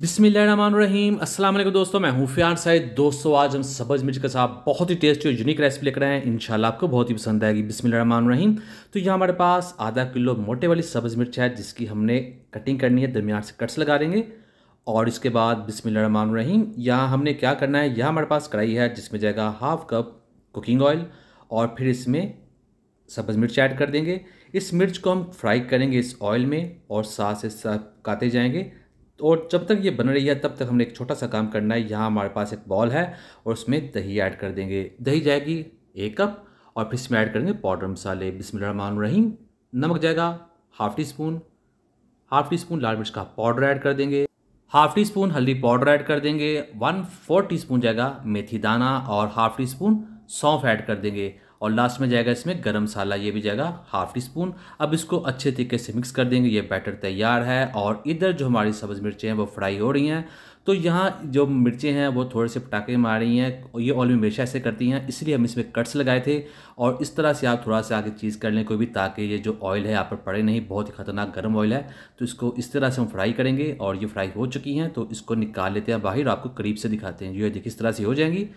बिस्मिल्लाहिर्रहमानिर्रहीम अस्सलाम वालेकुम दोस्तों मैं हूफियार फ्यार साहिद दोस्तों आज हम सब्ज मिर्च के साथ बहुत ही टेस्टी और यूनिक रेसिपी लेकर आए हैं इंशाल्लाह आपको बहुत ही पसंद आएगी बिस्मिल्लाहिर्रहमानिर्रहीम तो यहाँ हमारे पास आधा किलो मोटे वाली सब्ज मिर्च है जिसकी हमने कटिंग करनी है दरमियान से कट्स लगा देंगे और इसके बाद बिस्मिल्लाहिर्रहमानिर्रहीम यहाँ हमने क्या करना है यहाँ हमारे पास कढ़ाई है जिसमें जाएगा हाफ कप कुकिंग ऑयल और फिर इसमें सब्ज मिर्च ऐड कर देंगे इस मिर्च को हम फ्राई करेंगे इस ऑयल में और साथ से साथ काते जाएंगे और जब तक ये बन रही है तब तक हमने एक छोटा सा काम करना है यहाँ हमारे पास एक बॉल है और उसमें दही ऐड कर देंगे दही जाएगी एक कप और फिर इसमें ऐड करेंगे पाउडर मसाले बिस्मिल रहीम नमक जाएगा half teaspoon half teaspoon लाल मिर्च का पाउडर ऐड कर देंगे हाफ़ टी स्पून हल्दी पाउडर ऐड कर देंगे वन फोर टी स्पून जाएगा मेथी दाना और हाफ़ टी स्पून सौंफ ऐड कर देंगे और लास्ट में जाएगा इसमें गर्म मसाला ये भी जाएगा हाफ टी स्पून अब इसको अच्छे तरीके से मिक्स कर देंगे ये बैटर तैयार है और इधर जो हमारी सब्ज़ मिर्चें हैं वो फ्राई हो रही हैं तो यहाँ जो मिर्चें हैं वो थोड़े से पटाखे मार रही हैं ये ये ऑलमी हमेशा ऐसे करती हैं इसलिए हम इसमें कट्स लगाए थे और इस तरह से आप थोड़ा सा आगे चीज़ कर लें कोई भी ताकि ये जो ऑयल है आप पर पड़े नहीं बहुत ही ख़तरनाक गर्म ऑयल है तो इसको इस तरह से हम फ्राई करेंगे और ये फ्राई हो चुकी हैं तो इसको निकाल लेते हैं बाहर आपको करीब से दिखाते हैं ये देखिए इस तरह से हो जाएंगी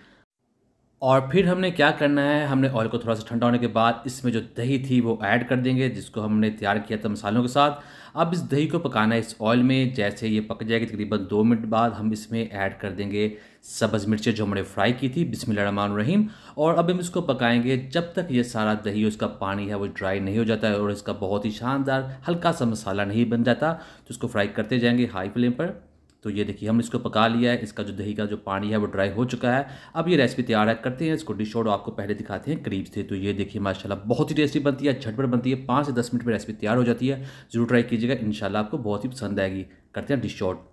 और फिर हमने क्या करना है हमने ऑयल को थोड़ा सा ठंडा होने के बाद इसमें जो दही थी वो ऐड कर देंगे जिसको हमने तैयार किया था मसालों के साथ अब इस दही को पकाना है इस ऑयल में जैसे ये पक जाएगी तकरीबन दो मिनट बाद हम इसमें ऐड कर देंगे सब्ज़ मिर्चें जो हमने फ्राई की थी बिसमान रहीम और अब हम इसको पकाएंगे जब तक ये सारा दही उसका पानी है वो ड्राई नहीं हो जाता है और इसका बहुत ही शानदार हल्का सा मसाला नहीं बन जाता तो इसको फ्राई करते जाएंगे हाई फ्लेम पर तो ये देखिए हमने इसको पका लिया है इसका जो दही का जो पानी है वो ड्राई हो चुका है अब ये रेसिपी तैयार है करते हैं इसको डिश और आपको पहले दिखाते हैं करीब से तो ये देखिए माशाल्लाह बहुत ही टेस्टी बनती है झटपट बनती है पाँच से दस मिनट में रेसिपी तैयार हो जाती है ज़रूर ट्राई कीजिएगा इन आपको बहुत ही पसंद आएगी करते हैं डिश शॉट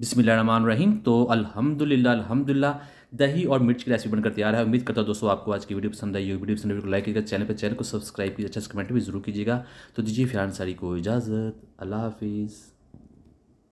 बिसमान रहीम तो अलहमदिल्ला अलहमदिल्ला दही और मिर्च की रेसिपी बनकर तैयार है उम्मीद करता हूँ दोस्तों आपको आज की वीडियो पसंद आई वीडियो पसंद वीडियो को लाइक कीजिएगा चैनल पर चैनल को सब्सक्राइब कीजिए अच्छा कमेंट भी जरूर कीजिएगा तो दीजिए फिर सारी को इजाज़त अल्लाह हाफिज़